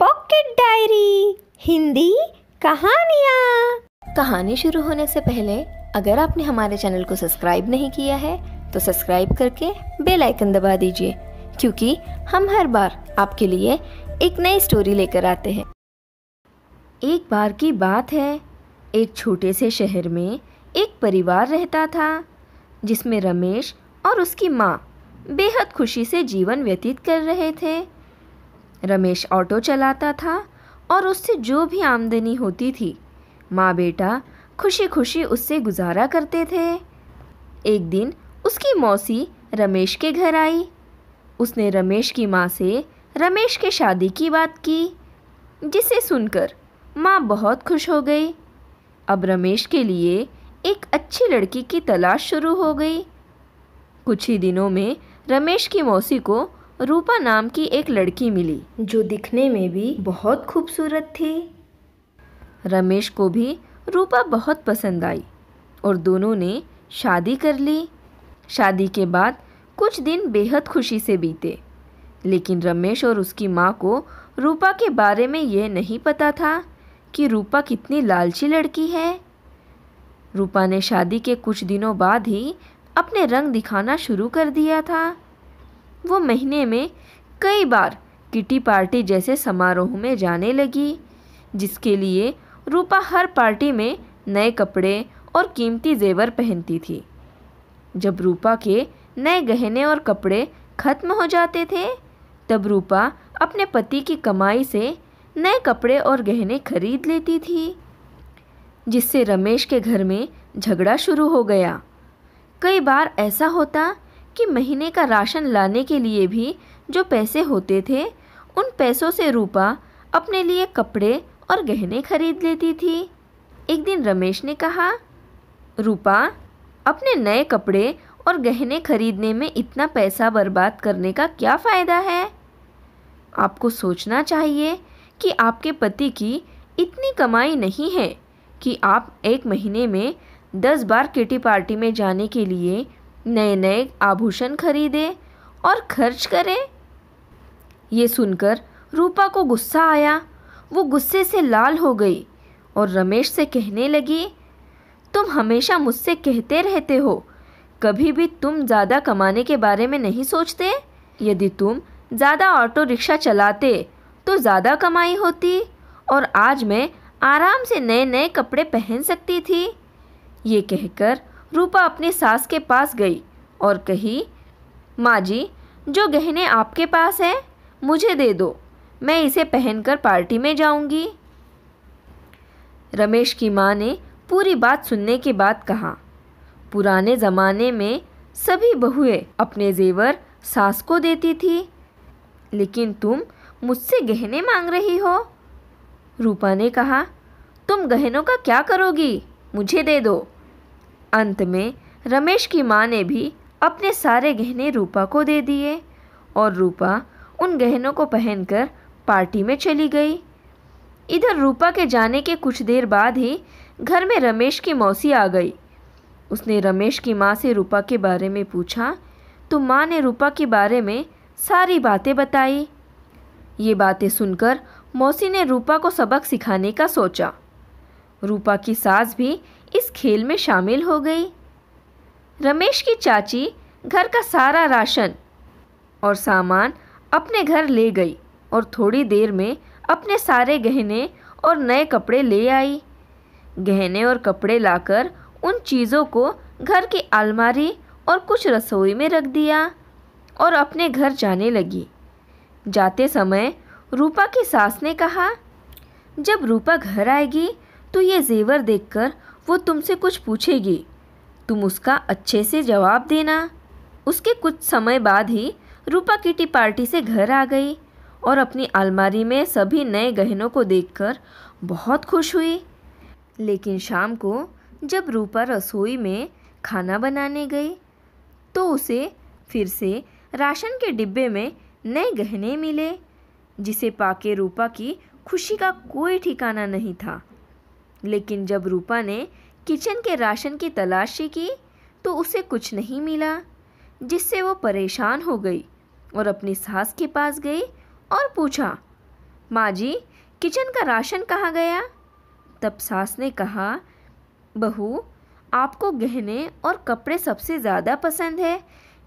pocket diary Hindi कहानियाँ कहानी शुरू होने से पहले अगर आपने हमारे चैनल को सब्सक्राइब नहीं किया है तो सब्सक्राइब करके बेल आइकन दबा दीजिए क्योंकि हम हर बार आपके लिए एक नई स्टोरी लेकर आते हैं एक बार की बात है एक छोटे से शहर में एक परिवार रहता था जिसमें रमेश और उसकी माँ बेहद खुशी से जीवन व्यतीत कर रहे थे रमेश ऑटो चलाता था और उससे जो भी आमदनी होती थी माँ बेटा खुशी खुशी उससे गुजारा करते थे एक दिन उसकी मौसी रमेश के घर आई उसने रमेश की माँ से रमेश के शादी की बात की जिसे सुनकर माँ बहुत खुश हो गई अब रमेश के लिए एक अच्छी लड़की की तलाश शुरू हो गई कुछ ही दिनों में रमेश की मौसी को रूपा नाम की एक लड़की मिली जो दिखने में भी बहुत खूबसूरत थी रमेश को भी रूपा बहुत पसंद आई और दोनों ने शादी कर ली शादी के बाद कुछ दिन बेहद खुशी से बीते लेकिन रमेश और उसकी माँ को रूपा के बारे में यह नहीं पता था कि रूपा कितनी लालची लड़की है रूपा ने शादी के कुछ दिनों बाद ही अपने रंग दिखाना शुरू कर दिया था वो महीने में कई बार किटी पार्टी जैसे समारोह में जाने लगी जिसके लिए रूपा हर पार्टी में नए कपड़े और कीमती जेवर पहनती थी जब रूपा के नए गहने और कपड़े ख़त्म हो जाते थे तब रूपा अपने पति की कमाई से नए कपड़े और गहने खरीद लेती थी जिससे रमेश के घर में झगड़ा शुरू हो गया कई बार ऐसा होता कि महीने का राशन लाने के लिए भी जो पैसे होते थे उन पैसों से रूपा अपने लिए कपड़े और गहने खरीद लेती थी एक दिन रमेश ने कहा रूपा अपने नए कपड़े और गहने खरीदने में इतना पैसा बर्बाद करने का क्या फ़ायदा है आपको सोचना चाहिए कि आपके पति की इतनी कमाई नहीं है कि आप एक महीने में दस बार किटी पार्टी में जाने के लिए नए नए आभूषण खरीदे और खर्च करे ये सुनकर रूपा को गुस्सा आया वो गुस्से से लाल हो गई और रमेश से कहने लगी तुम हमेशा मुझसे कहते रहते हो कभी भी तुम ज़्यादा कमाने के बारे में नहीं सोचते यदि तुम ज़्यादा ऑटो रिक्शा चलाते तो ज़्यादा कमाई होती और आज मैं आराम से नए नए कपड़े पहन सकती थी ये कहकर रूपा अपनी सास के पास गई और कही माँ जी जो गहने आपके पास हैं मुझे दे दो मैं इसे पहनकर पार्टी में जाऊंगी रमेश की माँ ने पूरी बात सुनने के बाद कहा पुराने ज़माने में सभी बहुएं अपने जेवर सास को देती थी लेकिन तुम मुझसे गहने मांग रही हो रूपा ने कहा तुम गहनों का क्या करोगी मुझे दे दो अंत में रमेश की माँ ने भी अपने सारे गहने रूपा को दे दिए और रूपा उन गहनों को पहनकर पार्टी में चली गई इधर रूपा के जाने के कुछ देर बाद ही घर में रमेश की मौसी आ गई उसने रमेश की माँ से रूपा के बारे में पूछा तो माँ ने रूपा के बारे में सारी बातें बताई ये बातें सुनकर मौसी ने रूपा को सबक सिखाने का सोचा रूपा की सास भी इस खेल में शामिल हो गई रमेश की चाची घर का सारा राशन और सामान अपने घर ले गई और थोड़ी देर में अपने सारे गहने और नए कपड़े ले आई गहने और कपड़े लाकर उन चीज़ों को घर की अलमारी और कुछ रसोई में रख दिया और अपने घर जाने लगी जाते समय रूपा की सास ने कहा जब रूपा घर आएगी तो ये जेवर देखकर वो तुमसे कुछ पूछेगी तुम उसका अच्छे से जवाब देना उसके कुछ समय बाद ही रूपा किटी पार्टी से घर आ गई और अपनी अलमारी में सभी नए गहनों को देखकर बहुत खुश हुई लेकिन शाम को जब रूपा रसोई में खाना बनाने गई तो उसे फिर से राशन के डिब्बे में नए गहने मिले जिसे पाके रूपा की खुशी का कोई ठिकाना नहीं था लेकिन जब रूपा ने किचन के राशन की तलाशी की तो उसे कुछ नहीं मिला जिससे वो परेशान हो गई और अपनी सास के पास गई और पूछा माँ जी किचन का राशन कहाँ गया तब सास ने कहा बहू आपको गहने और कपड़े सबसे ज़्यादा पसंद है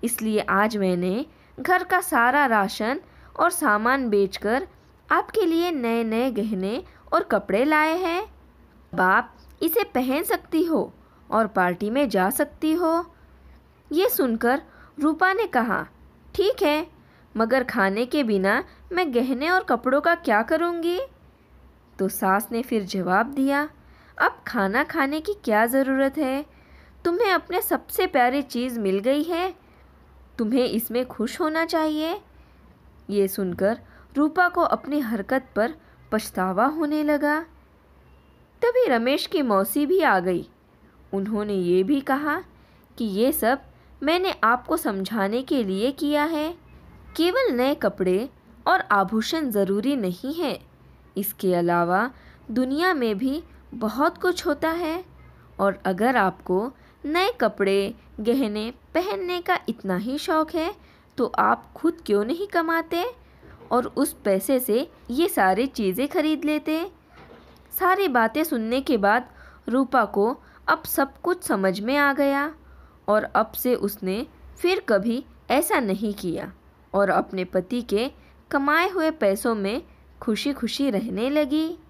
इसलिए आज मैंने घर का सारा राशन और सामान बेचकर आपके लिए नए नए गहने और कपड़े लाए हैं बाप इसे पहन सकती हो और पार्टी में जा सकती हो ये सुनकर रूपा ने कहा ठीक है मगर खाने के बिना मैं गहने और कपड़ों का क्या करूँगी तो सास ने फिर जवाब दिया अब खाना खाने की क्या ज़रूरत है तुम्हें अपने सबसे प्यारी चीज़ मिल गई है तुम्हें इसमें खुश होना चाहिए ये सुनकर रूपा को अपनी हरकत पर पछतावा होने लगा तभी रमेश की मौसी भी आ गई उन्होंने ये भी कहा कि ये सब मैंने आपको समझाने के लिए किया है केवल नए कपड़े और आभूषण ज़रूरी नहीं है इसके अलावा दुनिया में भी बहुत कुछ होता है और अगर आपको नए कपड़े गहने पहनने का इतना ही शौक़ है तो आप खुद क्यों नहीं कमाते और उस पैसे से ये सारी चीज़ें खरीद लेते सारी बातें सुनने के बाद रूपा को अब सब कुछ समझ में आ गया और अब से उसने फिर कभी ऐसा नहीं किया और अपने पति के कमाए हुए पैसों में खुशी खुशी रहने लगी